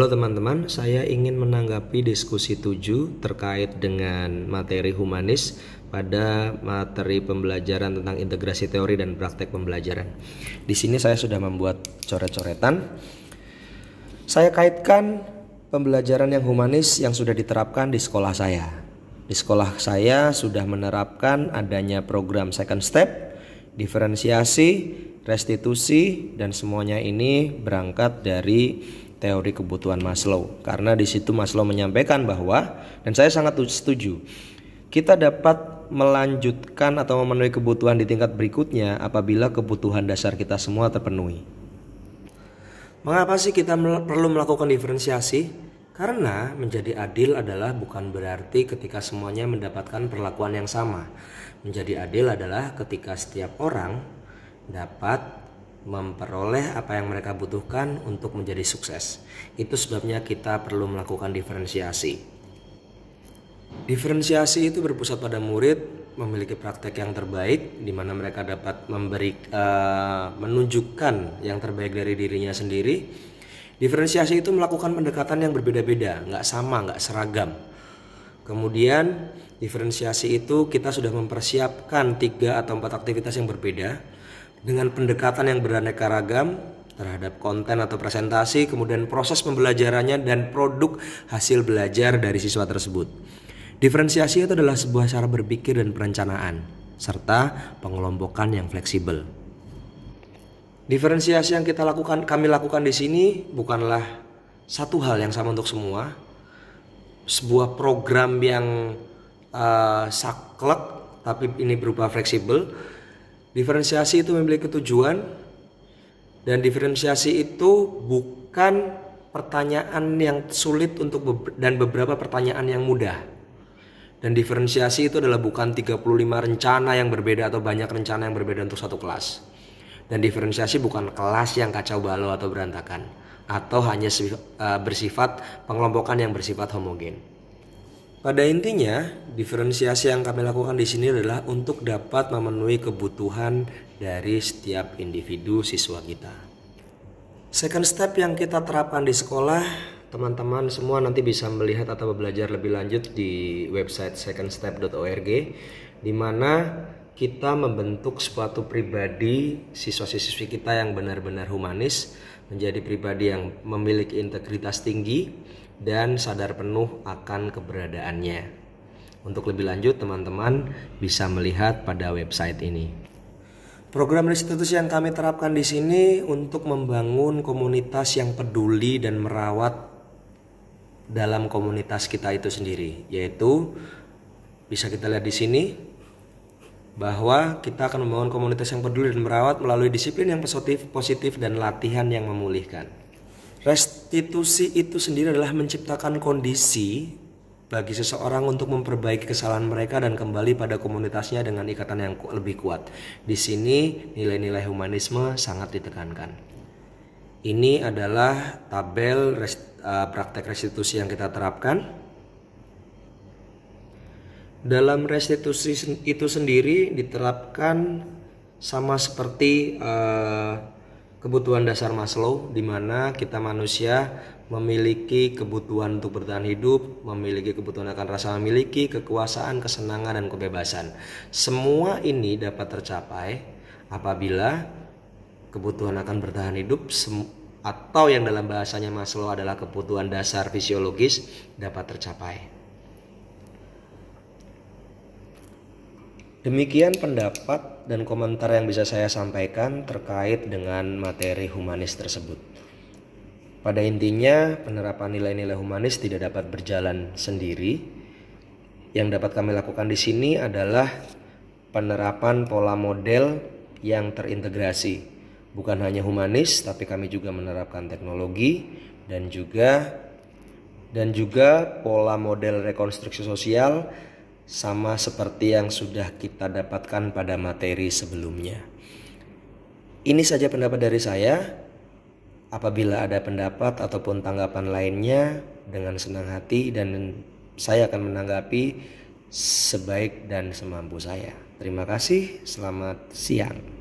Halo teman-teman, saya ingin menanggapi diskusi 7 terkait dengan materi humanis pada materi pembelajaran tentang integrasi teori dan praktek pembelajaran. Di sini saya sudah membuat coret-coretan. Saya kaitkan pembelajaran yang humanis yang sudah diterapkan di sekolah saya. Di sekolah saya sudah menerapkan adanya program second step, diferensiasi, restitusi, dan semuanya ini berangkat dari teori kebutuhan Maslow karena di situ Maslow menyampaikan bahwa dan saya sangat setuju kita dapat melanjutkan atau memenuhi kebutuhan di tingkat berikutnya apabila kebutuhan dasar kita semua terpenuhi. Mengapa sih kita perlu melakukan diferensiasi? Karena menjadi adil adalah bukan berarti ketika semuanya mendapatkan perlakuan yang sama. Menjadi adil adalah ketika setiap orang dapat memperoleh apa yang mereka butuhkan untuk menjadi sukses. Itu sebabnya kita perlu melakukan diferensiasi. Diferensiasi itu berpusat pada murid memiliki praktek yang terbaik di mana mereka dapat memberi uh, menunjukkan yang terbaik dari dirinya sendiri. Diferensiasi itu melakukan pendekatan yang berbeda-beda, nggak sama, nggak seragam. Kemudian diferensiasi itu kita sudah mempersiapkan tiga atau empat aktivitas yang berbeda dengan pendekatan yang beraneka ragam terhadap konten atau presentasi, kemudian proses pembelajarannya dan produk hasil belajar dari siswa tersebut. Diferensiasi itu adalah sebuah cara berpikir dan perencanaan serta pengelompokan yang fleksibel. Diferensiasi yang kita lakukan kami lakukan di sini bukanlah satu hal yang sama untuk semua. Sebuah program yang uh, saklek tapi ini berupa fleksibel Diferensiasi itu memiliki tujuan dan diferensiasi itu bukan pertanyaan yang sulit untuk be dan beberapa pertanyaan yang mudah. Dan diferensiasi itu adalah bukan 35 rencana yang berbeda atau banyak rencana yang berbeda untuk satu kelas. Dan diferensiasi bukan kelas yang kacau balau atau berantakan atau hanya eh, bersifat pengelompokan yang bersifat homogen. Pada intinya, Diferensiasi yang kami lakukan di sini adalah untuk dapat memenuhi kebutuhan dari setiap individu siswa kita. Second step yang kita terapkan di sekolah, teman-teman semua nanti bisa melihat atau belajar lebih lanjut di website secondstep.org di mana kita membentuk suatu pribadi siswa-siswi kita yang benar-benar humanis, menjadi pribadi yang memiliki integritas tinggi dan sadar penuh akan keberadaannya. Untuk lebih lanjut, teman-teman bisa melihat pada website ini. Program restitusi yang kami terapkan di sini untuk membangun komunitas yang peduli dan merawat dalam komunitas kita itu sendiri, yaitu bisa kita lihat di sini bahwa kita akan membangun komunitas yang peduli dan merawat melalui disiplin yang positif, positif dan latihan yang memulihkan. Restitusi itu sendiri adalah menciptakan kondisi bagi seseorang untuk memperbaiki kesalahan mereka dan kembali pada komunitasnya dengan ikatan yang lebih kuat. Di sini nilai-nilai humanisme sangat ditekankan. Ini adalah tabel rest, uh, eh, praktek restitusi yang kita terapkan. Dalam restitusi itu sendiri diterapkan sama seperti uh, kebutuhan dasar Maslow di mana kita manusia memiliki kebutuhan untuk bertahan hidup, memiliki kebutuhan akan rasa memiliki, kekuasaan, kesenangan dan kebebasan. Semua ini dapat tercapai apabila kebutuhan akan bertahan hidup atau yang dalam bahasanya Maslow adalah kebutuhan dasar fisiologis dapat tercapai. Demikian pendapat dan komentar yang bisa saya sampaikan terkait dengan materi humanis tersebut. Pada intinya, penerapan nilai-nilai humanis tidak dapat berjalan sendiri. Yang dapat kami lakukan di sini adalah penerapan pola model yang terintegrasi. Bukan hanya humanis, tapi kami juga menerapkan teknologi dan juga dan juga pola model rekonstruksi sosial sama seperti yang sudah kita dapatkan pada materi sebelumnya. Ini saja pendapat dari saya. Apabila ada pendapat ataupun tanggapan lainnya, dengan senang hati dan saya akan menanggapi sebaik dan semampu saya. Terima kasih, selamat siang.